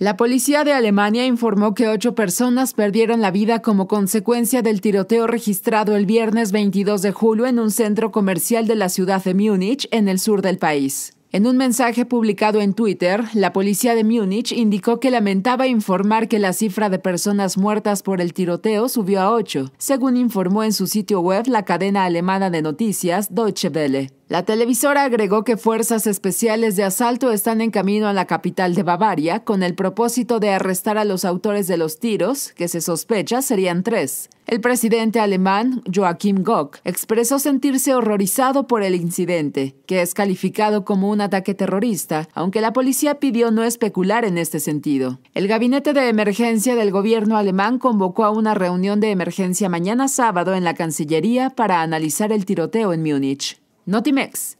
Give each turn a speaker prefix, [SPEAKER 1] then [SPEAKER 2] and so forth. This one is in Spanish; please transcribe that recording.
[SPEAKER 1] La policía de Alemania informó que ocho personas perdieron la vida como consecuencia del tiroteo registrado el viernes 22 de julio en un centro comercial de la ciudad de Múnich, en el sur del país. En un mensaje publicado en Twitter, la policía de Múnich indicó que lamentaba informar que la cifra de personas muertas por el tiroteo subió a ocho, según informó en su sitio web la cadena alemana de noticias Deutsche Welle. La televisora agregó que fuerzas especiales de asalto están en camino a la capital de Bavaria con el propósito de arrestar a los autores de los tiros, que se sospecha serían tres. El presidente alemán Joachim Gock expresó sentirse horrorizado por el incidente, que es calificado como un ataque terrorista, aunque la policía pidió no especular en este sentido. El gabinete de emergencia del gobierno alemán convocó a una reunión de emergencia mañana sábado en la Cancillería para analizar el tiroteo en Múnich. Notimex.